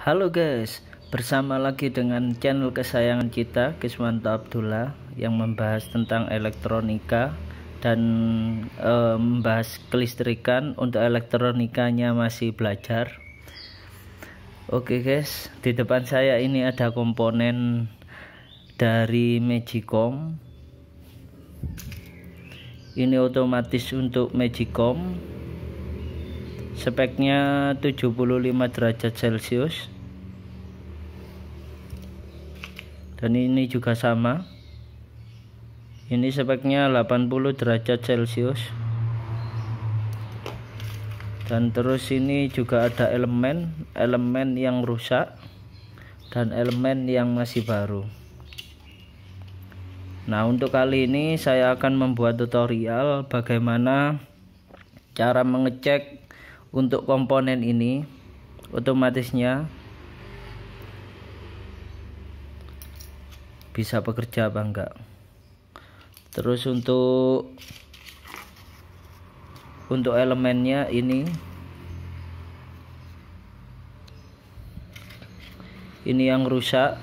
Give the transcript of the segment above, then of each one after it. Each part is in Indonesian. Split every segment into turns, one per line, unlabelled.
Halo guys, bersama lagi dengan channel kesayangan kita Kiswanto Abdullah yang membahas tentang elektronika dan e, membahas kelistrikan untuk elektronikanya masih belajar. Oke guys, di depan saya ini ada komponen dari Magicom. Ini otomatis untuk Magicom speknya 75 derajat celcius dan ini juga sama ini speknya 80 derajat celcius dan terus ini juga ada elemen elemen yang rusak dan elemen yang masih baru Nah untuk kali ini saya akan membuat tutorial bagaimana cara mengecek untuk komponen ini otomatisnya bisa bekerja apa enggak terus untuk untuk elemennya ini ini yang rusak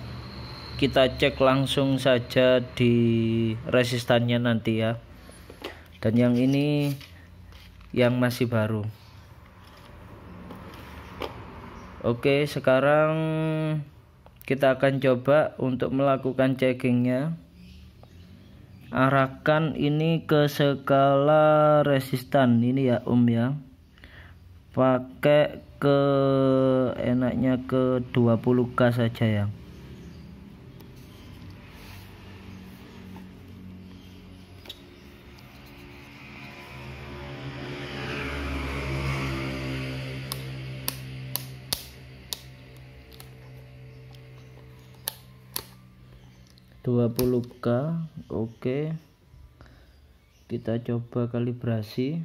kita cek langsung saja di resistannya nanti ya dan yang ini yang masih baru Oke, sekarang kita akan coba untuk melakukan checkingnya. Arahkan ini ke skala resistan ini ya, Om ya. Pakai ke enaknya ke 20 k saja ya. 20k oke kita coba kalibrasi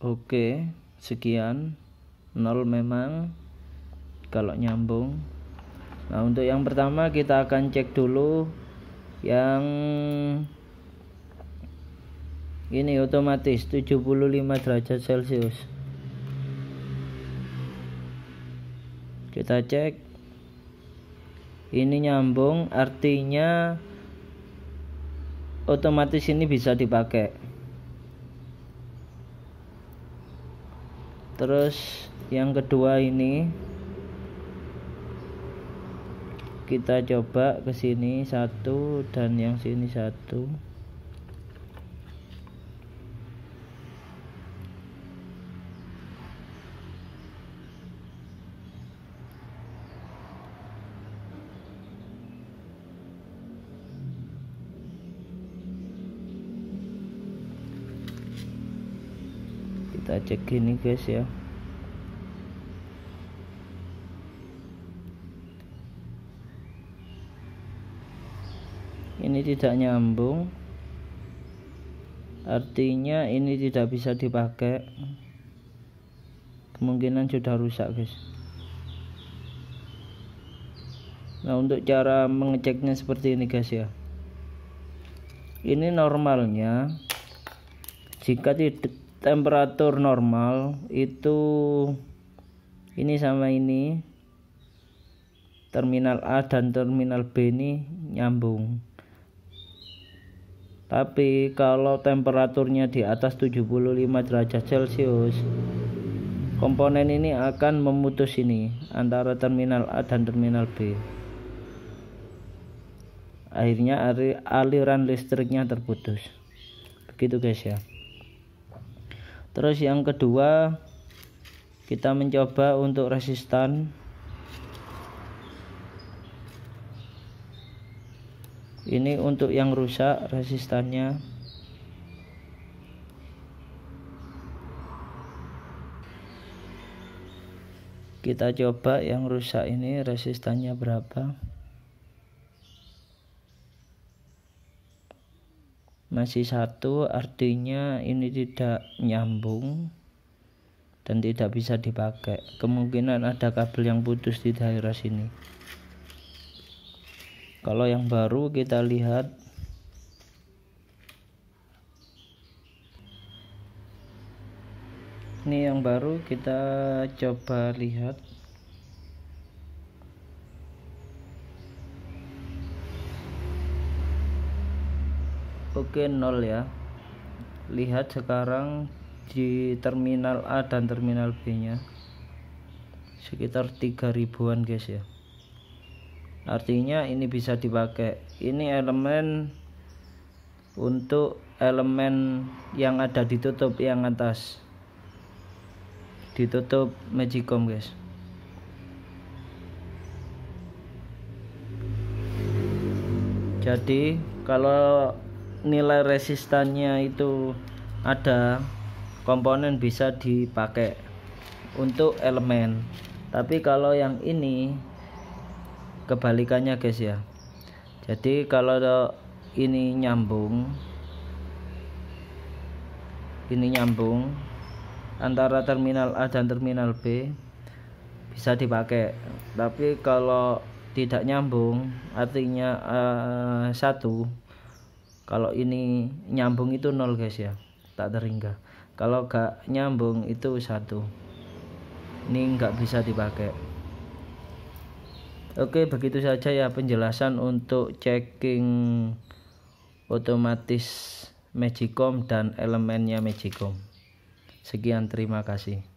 oke sekian nol memang kalau nyambung nah untuk yang pertama kita akan cek dulu yang ini otomatis 75 derajat celcius kita cek ini nyambung artinya otomatis ini bisa dipakai terus yang kedua ini kita coba ke sini satu dan yang sini satu kita cek ini guys ya ini tidak nyambung artinya ini tidak bisa dipakai kemungkinan sudah rusak guys nah untuk cara mengeceknya seperti ini guys ya ini normalnya jika tidak temperatur normal itu ini sama ini terminal A dan terminal B ini nyambung tapi kalau temperaturnya di atas 75 derajat celcius komponen ini akan memutus ini antara terminal A dan terminal B akhirnya aliran listriknya terputus begitu guys ya terus yang kedua kita mencoba untuk resistan ini untuk yang rusak resistannya kita coba yang rusak ini resistannya berapa masih satu artinya ini tidak nyambung dan tidak bisa dipakai kemungkinan ada kabel yang putus di daerah sini kalau yang baru kita lihat ini yang baru kita coba lihat Oke nol ya lihat sekarang di terminal A dan terminal B nya sekitar 3 ribuan guys ya artinya ini bisa dipakai ini elemen untuk elemen yang ada ditutup yang atas ditutup magicom guys jadi kalau nilai resistannya itu ada komponen bisa dipakai untuk elemen tapi kalau yang ini kebalikannya guys ya jadi kalau ini nyambung ini nyambung antara terminal A dan terminal B bisa dipakai tapi kalau tidak nyambung artinya uh, satu kalau ini nyambung itu nol guys ya tak terhingga kalau gak nyambung itu satu ini nggak bisa dipakai Oke begitu saja ya penjelasan untuk checking otomatis Magicom dan elemennya Magicom sekian terima kasih